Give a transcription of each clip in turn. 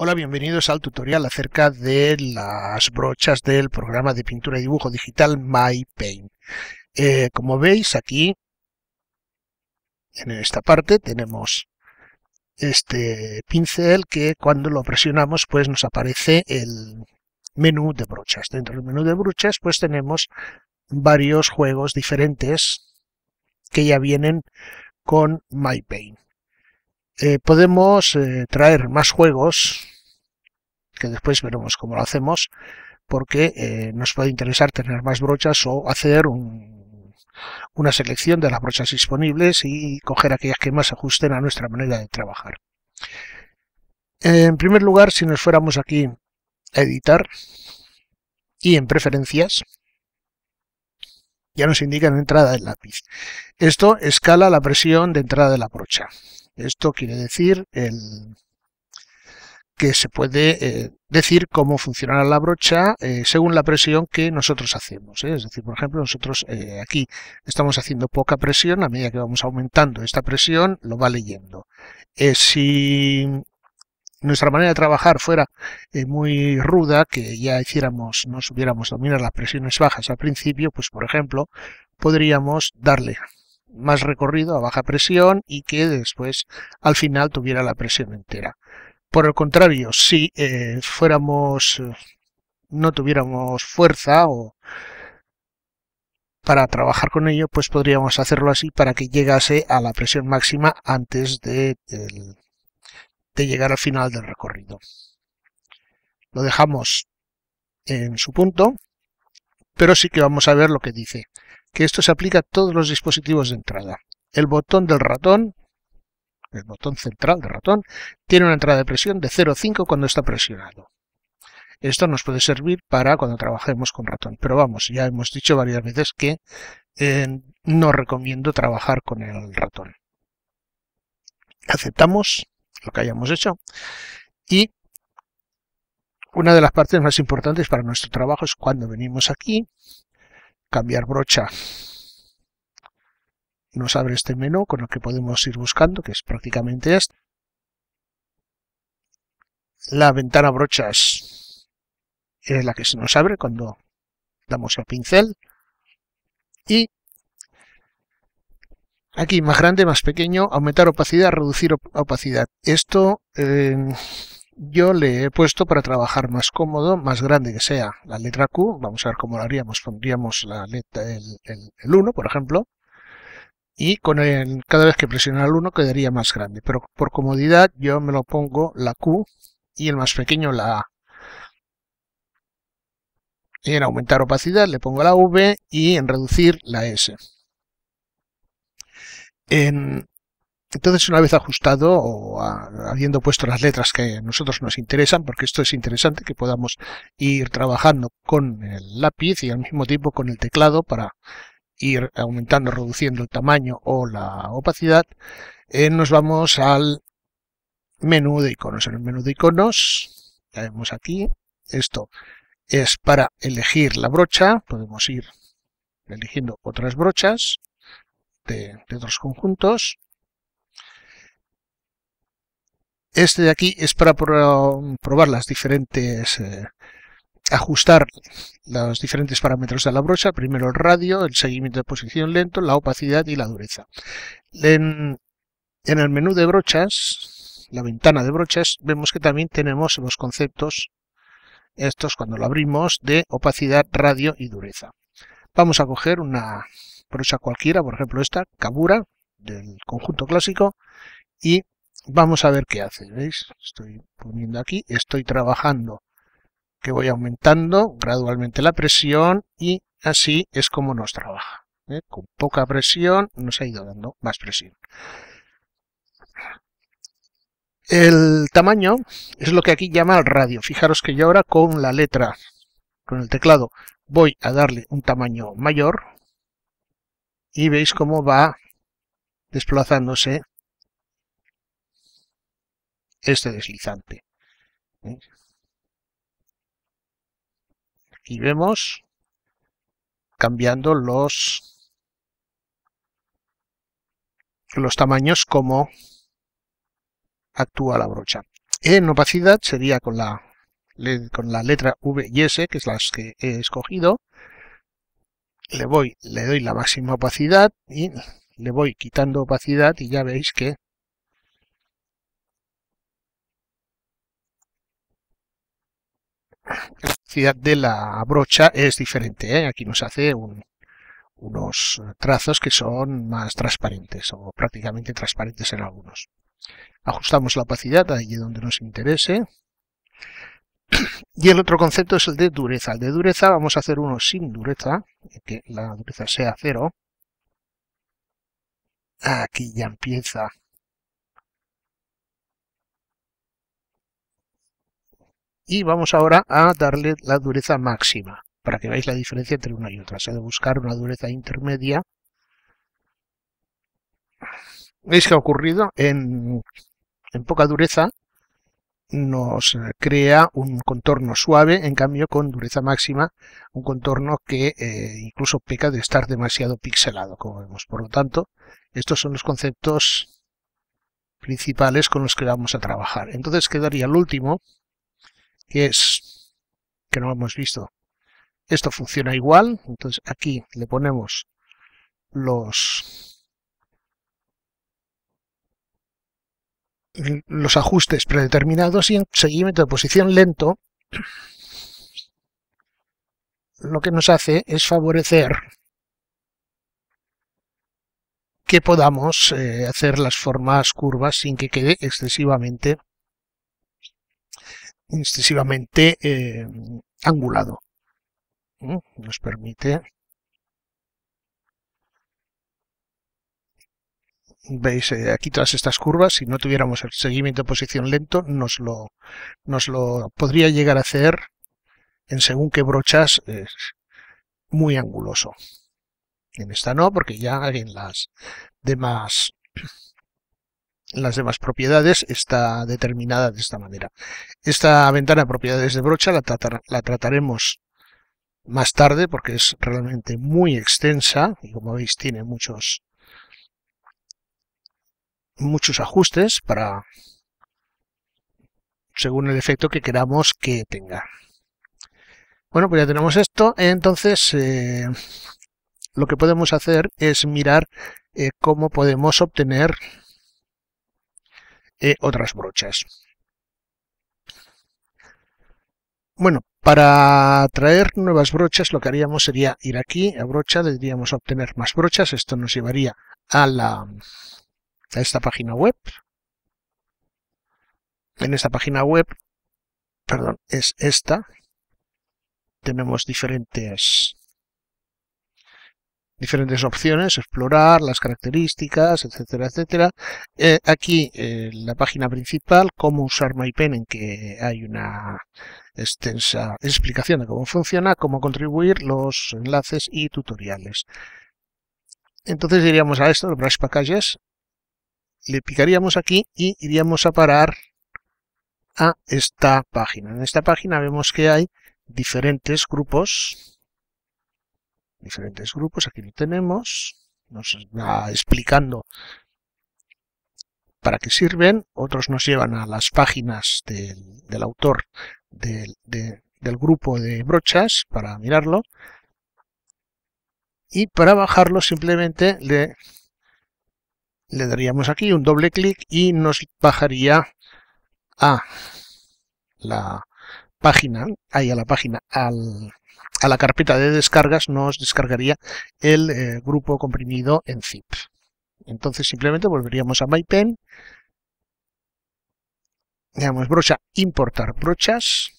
Hola, bienvenidos al tutorial acerca de las brochas del programa de pintura y dibujo digital MyPaint. Eh, como veis aquí, en esta parte tenemos este pincel que cuando lo presionamos pues nos aparece el menú de brochas. Dentro del menú de brochas pues tenemos varios juegos diferentes que ya vienen con MyPaint. Eh, podemos eh, traer más juegos que después veremos cómo lo hacemos, porque eh, nos puede interesar tener más brochas o hacer una selección de las brochas disponibles y coger aquellas que más ajusten a nuestra manera de trabajar. En primer lugar, si nos fuéramos aquí a editar y en preferencias, ya nos indican entrada del lápiz. Esto escala la presión de entrada de la brocha. Esto quiere decir el, que se puede eh, decir cómo funcionará la brocha eh, según la presión que nosotros hacemos. ¿eh? Es decir, por ejemplo, nosotros aquí estamos haciendo poca presión, a medida que vamos aumentando esta presión, lo va leyendo. si nuestra manera de trabajar fuera muy ruda, que ya hiciéramos, no supiéramos dominar las presiones bajas al principio, pues por ejemplo, podríamos darle más recorrido a baja presión y que después al final tuviera la presión entera. Por el contrario, si eh, fuéramos, eh, no tuviéramos fuerza o para trabajar con ello, pues podríamos hacerlo así para que llegase a la presión máxima antes de llegar al final del recorrido. Lo dejamos en su punto, pero sí que vamos a ver lo que dice, que esto se aplica a todos los dispositivos de entrada. El botón del ratón el botón central de ratón, tiene una entrada de presión de 0,5 cuando está presionado. Esto nos puede servir para cuando trabajemos con ratón, pero vamos, ya hemos dicho varias veces que eh, no recomiendo trabajar con el ratón. Aceptamos lo que hayamos hecho y una de las partes más importantes para nuestro trabajo es cuando venimos aquí, cambiar brocha nos abre este menú con el que podemos ir buscando, que es prácticamente este. La ventana brochas es la que se nos abre cuando damos el pincel. Y aquí más grande, más pequeño, aumentar opacidad, reducir opacidad. Esto em, yo le he puesto para trabajar más cómodo, más grande que sea la letra Q. Vamos a ver cómo lo haríamos. Pondríamos la letra, el, el 1, por ejemplo y con el, cada vez que presiono el 1 quedaría más grande. Pero por comodidad yo me lo pongo la Q y el más pequeño la A. en aumentar opacidad le pongo la V y en reducir la S. entonces, una vez ajustado o habiendo puesto las letras que a nosotros nos interesan, porque esto es interesante que podamos ir trabajando con el lápiz y al mismo tiempo con el teclado para ir aumentando, reduciendo el tamaño o la opacidad, eh, nos vamos al menú de iconos. En el menú de iconos, ya vemos aquí, esto es para elegir la brocha, podemos ir eligiendo otras brochas de, otros conjuntos. Este de aquí es para probar las diferentes eh, ajustar los diferentes parámetros de la brocha, primero el radio, el seguimiento de posición lento, la opacidad y la dureza. En, el menú de brochas, la ventana de brochas, vemos que también tenemos los conceptos, estos cuando lo abrimos, de opacidad, radio y dureza. Vamos a coger una brocha cualquiera, por ejemplo esta, cabura, del conjunto clásico, y vamos a ver qué hace. ¿Veis? Estoy poniendo aquí, estoy trabajando que voy aumentando gradualmente la presión y así es como nos trabaja. ¿eh? Con poca presión nos ha ido dando más presión. El tamaño es lo que aquí llama el radio. Fijaros que yo ahora con la letra, con el teclado, voy a darle un tamaño mayor y veis cómo va desplazándose este deslizante. ¿eh? y vemos cambiando los, los tamaños como actúa la brocha. En opacidad sería con la, con la letra V y S, que es las que he escogido. Le, voy, le doy la máxima opacidad y le voy quitando opacidad y ya veis que la velocidad de la brocha es diferente. ¿eh? Aquí nos hace unos trazos que son más transparentes o prácticamente transparentes en algunos. Ajustamos la opacidad allí donde nos interese. Y el otro concepto es el de dureza. El de dureza vamos a hacer uno sin dureza, que la dureza sea cero. Aquí ya empieza Y vamos ahora a darle la dureza máxima, para que veáis la diferencia entre una y otra. Se ha de buscar una dureza intermedia. ¿Veis qué ha ocurrido? En, poca dureza nos crea un contorno suave, en cambio con dureza máxima, un contorno que eh, incluso peca de estar demasiado pixelado, como vemos. Por lo tanto, estos son los conceptos principales con los que vamos a trabajar. Entonces quedaría el último, que es que no hemos visto. Esto funciona igual, entonces aquí le ponemos los, los ajustes predeterminados y en seguimiento de posición lento lo que nos hace es favorecer que podamos eh, hacer las formas curvas sin que quede excesivamente excesivamente eh, angulado. Nos permite... Veis eh, aquí todas estas curvas, si no tuviéramos el seguimiento de posición lento, nos lo, nos lo podría llegar a hacer en según qué brochas es eh, muy anguloso. En esta no, porque ya en las demás las demás propiedades está determinada de esta manera. Esta ventana de propiedades de brocha la, la trataremos más tarde porque es realmente muy extensa y como veis tiene muchos muchos ajustes para según el efecto que queramos que tenga. Bueno, pues ya tenemos esto. Entonces, eh, lo que podemos hacer es mirar eh, cómo podemos obtener eh, otras brochas. Bueno, para traer nuevas brochas lo que haríamos sería ir aquí a brocha, deberíamos obtener más brochas, esto nos llevaría a, la, a esta página web. En esta página web, perdón, es esta, tenemos diferentes diferentes opciones, explorar, las características, etcétera, etcétera. Eh, aquí eh, la página principal, cómo usar MyPen, en que hay una extensa explicación de cómo funciona, cómo contribuir, los enlaces y tutoriales. Entonces iríamos a esto, los Brush Packages, le picaríamos aquí y iríamos a parar a esta página. En esta página vemos que hay diferentes grupos diferentes grupos. Aquí lo tenemos, nos va explicando para qué sirven. Otros nos llevan a las páginas del, del autor del, del grupo de brochas para mirarlo. Y para bajarlo simplemente le, le daríamos aquí un doble clic y nos bajaría a la página, ahí a la página, al, a la carpeta de descargas nos descargaría el eh, grupo comprimido en zip. Entonces simplemente volveríamos a MyPen, le damos brocha importar brochas,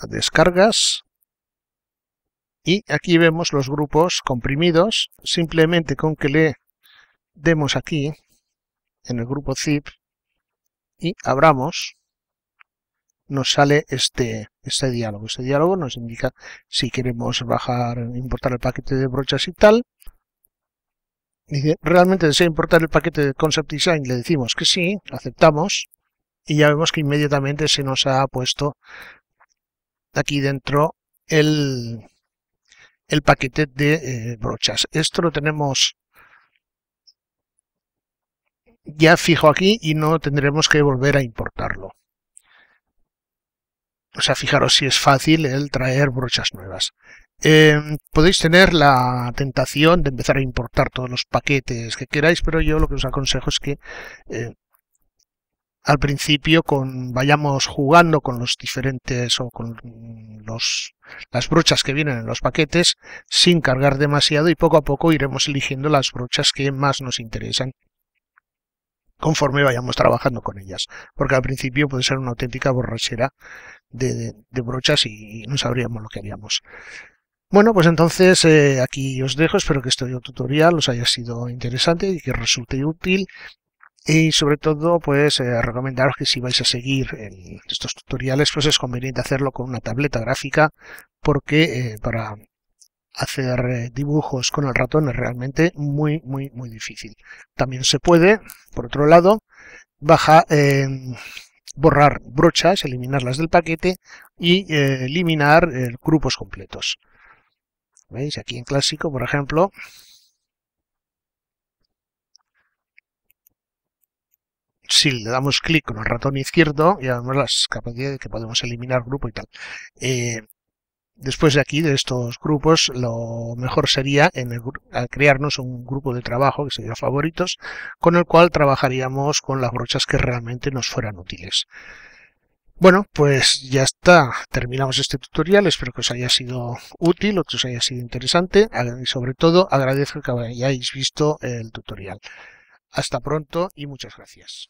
a descargas, y aquí vemos los grupos comprimidos, simplemente con que le demos aquí en el grupo zip y abramos nos sale este, este diálogo. Este diálogo nos indica si queremos bajar, importar el paquete de brochas y tal. Dice, ¿realmente desea importar el paquete de Concept Design? Le decimos que sí, aceptamos. Y ya vemos que inmediatamente se nos ha puesto aquí dentro el, el paquete de eh, brochas. Esto lo tenemos ya fijo aquí y no tendremos que volver a importarlo. O sea, fijaros si es fácil el traer brochas nuevas. Em, podéis tener la tentación de empezar a importar todos los paquetes que queráis, pero yo lo que os aconsejo es que eh, al principio con, vayamos jugando con los diferentes o con los, las brochas que vienen en los paquetes sin cargar demasiado y poco a poco iremos eligiendo las brochas que más nos interesan conforme vayamos trabajando con ellas, porque al principio puede ser una auténtica borrachera de, brochas y, no sabríamos lo que haríamos. Bueno, pues entonces eh, aquí os dejo, espero que este tutorial os haya sido interesante y que resulte útil y sobre todo pues eh, recomendaros que si vais a seguir en estos tutoriales pues es conveniente hacerlo con una tableta gráfica porque eh, para hacer eh, dibujos con el ratón es realmente muy, muy, muy difícil. También se puede, por otro lado, bajar, em, borrar brochas, eliminarlas del paquete y eh, eliminar eh, grupos completos. ¿Veis? Aquí en clásico, por ejemplo, si le damos clic con el ratón izquierdo, ya vemos las capacidades que podemos eliminar grupo y tal. Después de aquí, de estos grupos, lo mejor sería crearnos un grupo de trabajo, que sería favoritos, con el cual trabajaríamos con las brochas que realmente nos fueran útiles. Bueno, pues ya está, terminamos este tutorial, espero que os haya sido útil o que os haya sido interesante y sobre todo agradezco que hayáis visto el tutorial. Hasta pronto y muchas gracias.